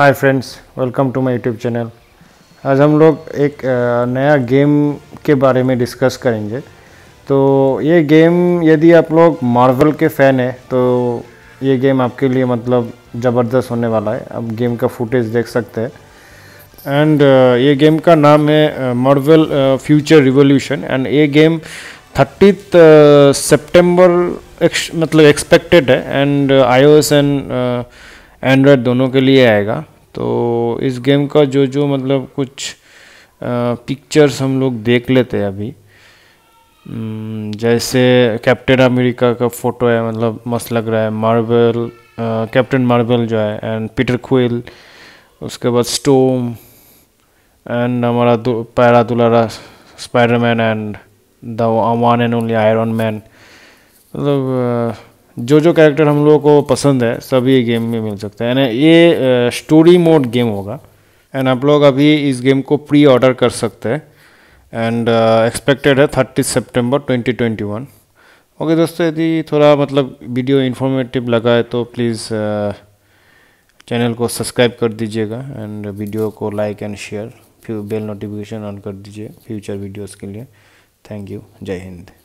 hi friends welcome to my YouTube channel आज हम लोग एक नया गेम के बारे में डिस्कस करेंगे तो ये गेम यदि आप लोग मार्वल के फ़ैन हैं तो ये गेम आपके लिए मतलब ज़बरदस्त होने वाला है आप गेम का फुटेज देख सकते हैं एंड ये गेम का नाम है मार्वल फ्यूचर रिवोल्यूशन एंड ये गेम थर्टीथ सेप्टेम्बर मतलब एक्सपेक्टेड है and I O S and Android दोनों के लिए आएगा तो इस गेम का जो जो मतलब कुछ पिक्चर्स हम लोग देख लेते हैं अभी जैसे कैप्टन अमेरिका का फ़ोटो है मतलब मस्त लग रहा है मार्बल कैप्टन मार्बल जो है एंड पीटर क्विल उसके बाद स्टोम एंड हमारा पैरा दुलारा Spiderman and the one and only Iron Man मतलब जो जो कैरेक्टर हम लोगों को पसंद है सब ये गेम में मिल सकता है यानी ये स्टोरी मोड गेम होगा एंड आप लोग अभी इस गेम को प्री ऑर्डर कर सकते हैं एंड एक्सपेक्टेड है थर्टी सेप्टेम्बर ट्वेंटी ओके दोस्तों यदि थोड़ा मतलब वीडियो इन्फॉर्मेटिव लगा है तो प्लीज़ चैनल को सब्सक्राइब कर दीजिएगा एंड वीडियो को लाइक एंड शेयर फिर बेल नोटिफिकेशन ऑन कर दीजिए फ्यूचर वीडियोस के लिए थैंक यू जय हिंद